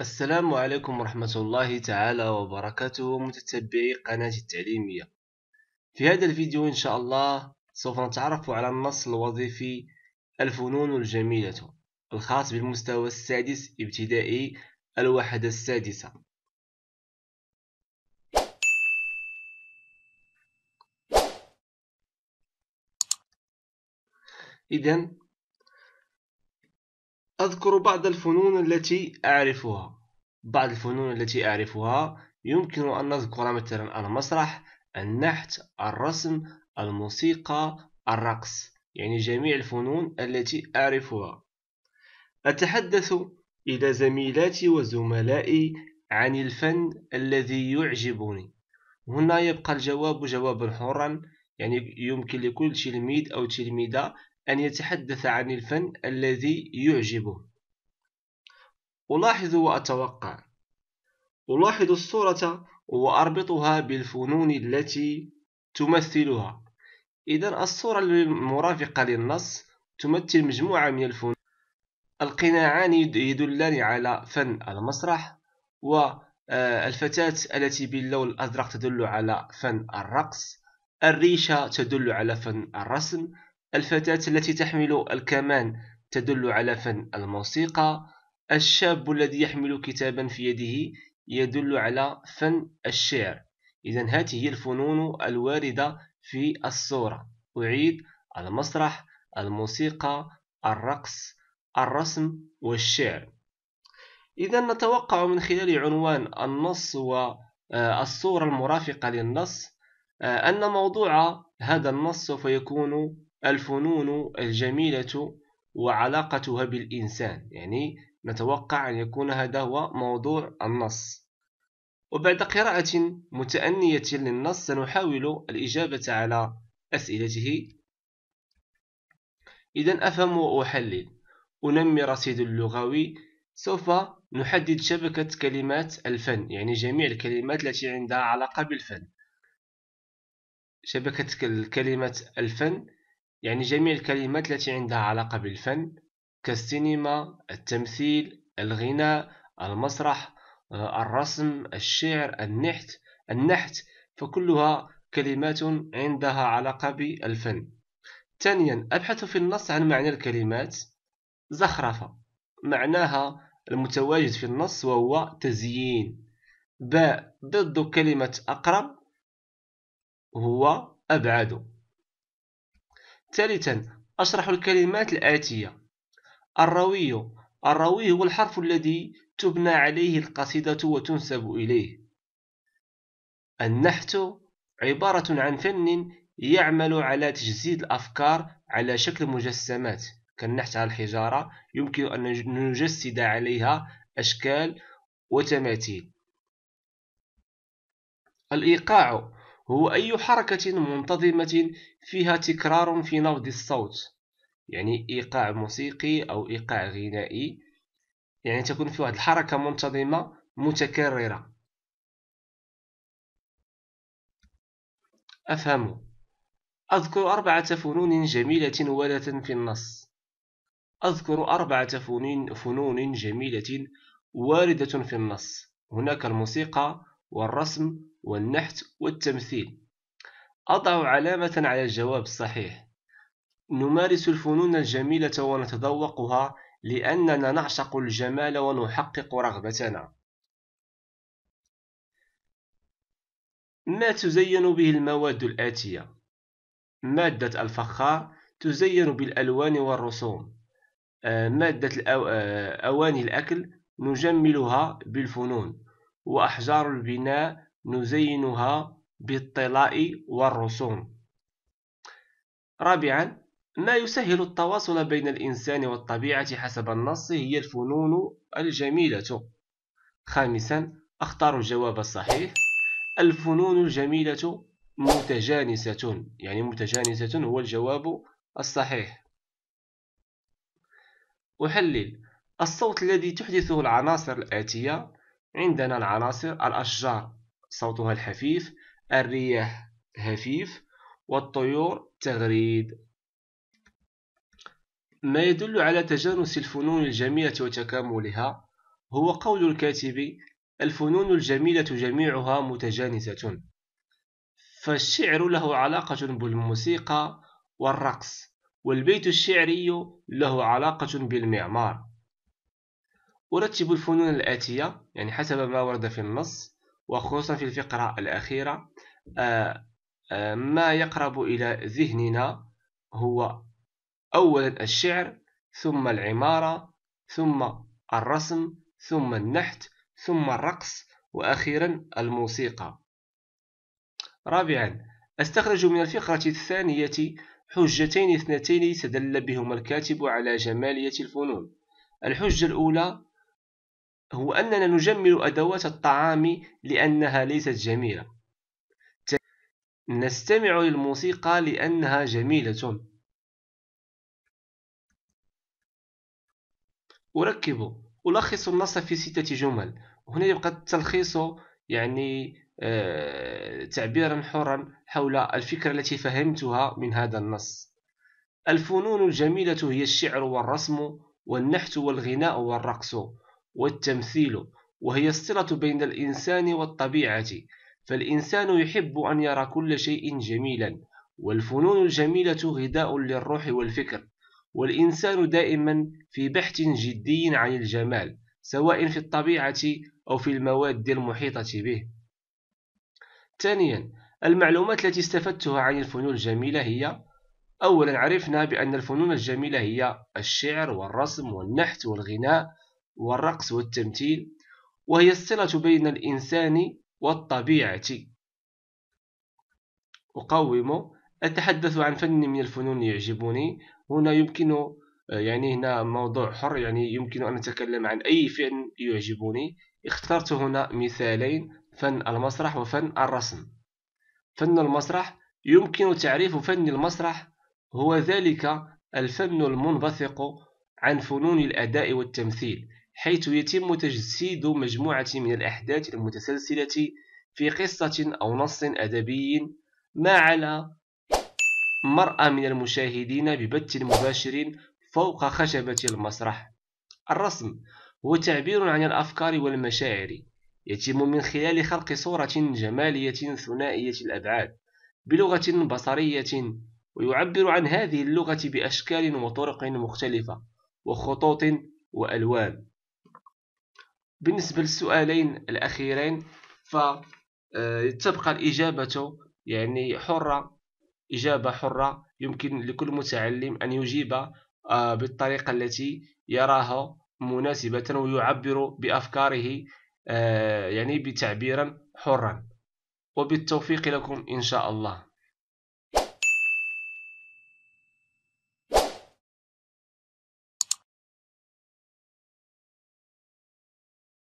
السلام عليكم ورحمة الله تعالى وبركاته متتبعي قناتي التعليمية في هذا الفيديو إن شاء الله سوف نتعرف على النص الوظيفي الفنون الجميلة الخاص بالمستوى السادس ابتدائي الوحدة السادسة إذا أذكر بعض الفنون التي أعرفها بعض الفنون التي أعرفها يمكن أن نذكر مثلا المسرح النحت الرسم الموسيقى الرقص يعني جميع الفنون التي أعرفها أتحدث إلى زميلاتي وزملائي عن الفن الذي يعجبني هنا يبقى الجواب جوابا حرا يعني يمكن لكل تلميذ أو تلميذة أن يتحدث عن الفن الذي يعجبه ألاحظ وأتوقع ألاحظ الصورة وأربطها بالفنون التي تمثلها إذا الصورة المرافقة للنص تمثل مجموعة من الفنون القناعان يدلان على فن المسرح والفتاة آه، التي باللون الأزرق تدل على فن الرقص الريشة تدل على فن الرسم الفتاة التي تحمل الكمان تدل على فن الموسيقى الشاب الذي يحمل كتابا في يده يدل على فن الشعر إذا هذه هي الفنون الواردة في الصورة أعيد المسرح الموسيقى الرقص الرسم والشعر إذا نتوقع من خلال عنوان النص والصورة آه، المرافقة للنص آه، أن موضوع هذا النص سوف يكون الفنون الجميلة وعلاقتها بالإنسان يعني نتوقع أن يكون هذا هو موضوع النص وبعد قراءة متأنية للنص سنحاول الإجابة على أسئلته إذا أفهم وأحلل أنمي رصيد اللغوي سوف نحدد شبكة كلمات الفن يعني جميع الكلمات التي عندها علاقة بالفن شبكة كلمات الفن يعني جميع الكلمات التي عندها علاقة بالفن كالسينما التمثيل الغناء المسرح آه، الرسم الشعر النحت النحت فكلها كلمات عندها علاقة بالفن ثانيا أبحث في النص عن معنى الكلمات زخرفة معناها المتواجد في النص وهو تزيين باء ضد كلمة أقرب هو أبعد ثالثا أشرح الكلمات الآتية الروي الروي هو الحرف الذي تبنى عليه القصيدة وتنسب إليه النحت عبارة عن فن يعمل على تجسيد الأفكار على شكل مجسمات كالنحت على الحجارة يمكن أن نجسد عليها أشكال وتماثيل الإيقاع هو أي حركة منتظمة فيها تكرار في نبض الصوت يعني إيقاع موسيقي أو إيقاع غنائي يعني تكون في واحد الحركة منتظمة متكررة أفهم أذكر أربعة فنون جميلة ولة في النص أذكر أربعة فنون, فنون جميلة واردة في النص هناك الموسيقى والرسم والنحت والتمثيل أضع علامة على الجواب الصحيح نمارس الفنون الجميلة ونتذوقها لأننا نعشق الجمال ونحقق رغبتنا ما تزين به المواد الآتية مادة الفخار تزين بالألوان والرسوم آه، مادة آه، أواني الأكل نجملها بالفنون وأحجار البناء نزينها بالطلاء والرسوم رابعا ما يسهل التواصل بين الإنسان والطبيعة حسب النص هي الفنون الجميلة خامسا أختار الجواب الصحيح الفنون الجميلة متجانسة يعني متجانسة هو الجواب الصحيح أحلل الصوت الذي تحدثه العناصر الآتية عندنا العناصر الأشجار صوتها الحفيف الرياح هفيف والطيور تغريد ما يدل على تجانس الفنون الجميلة وتكاملها هو قول الكاتب الفنون الجميلة جميعها متجانسة فالشعر له علاقة بالموسيقى والرقص والبيت الشعري له علاقة بالمعمار أرتب الفنون الآتية يعني حسب ما ورد في النص وخصوصا في الفقرة الأخيرة آه، آه، ما يقرب إلى ذهننا هو أولا الشعر ثم العمارة ثم الرسم ثم النحت ثم الرقص وأخيرا الموسيقى رابعا استخرج من الفقرة الثانية حجتين اثنتين تدل بهما الكاتب على جمالية الفنون الحجة الأولى هو أننا نجمل أدوات الطعام لأنها ليست جميلة نستمع للموسيقى لأنها جميلة أركب ألخص النص في ستة جمل هنا يبقى التلخيص يعني آه، تعبيرا حرا حول الفكرة التي فهمتها من هذا النص الفنون الجميلة هي الشعر والرسم والنحت والغناء والرقص والتمثيل وهي الصلة بين الإنسان والطبيعة فالإنسان يحب أن يرى كل شيء جميلا والفنون الجميلة غذاء للروح والفكر والإنسان دائما في بحث جدي عن الجمال سواء في الطبيعة أو في المواد المحيطة به ثانيا المعلومات التي استفدتها عن الفنون الجميلة هي أولا عرفنا بأن الفنون الجميلة هي الشعر والرسم والنحت والغناء والرقص والتمثيل وهي الصلة بين الإنسان والطبيعة أقوم أتحدث عن فن من الفنون يعجبني هنا يمكن آه، يعني هنا موضوع حر يعني يمكن أن أتكلم عن أي فن يعجبني اخترت هنا مثالين فن المسرح وفن الرسم فن المسرح يمكن تعريف فن المسرح هو ذلك الفن المنبثق عن فنون الأداء والتمثيل حيث يتم تجسيد مجموعة من الأحداث المتسلسلة في قصة أو نص أدبي ما على مرأى من المشاهدين ببث مباشر فوق خشبة المسرح الرسم هو تعبير عن الأفكار والمشاعر يتم من خلال خلق صورة جمالية ثنائية الأبعاد بلغة بصرية ويعبر عن هذه اللغة بأشكال وطرق مختلفة وخطوط وألوان بالنسبة للسؤالين الأخيرين فتبقى آه، الإجابة يعني حرة إجابة حرة يمكن لكل متعلم أن يجيب آه، بالطريقة التي يراها مناسبة ويعبر بأفكاره آه، يعني بتعبيرا حرا وبالتوفيق لكم إن شاء الله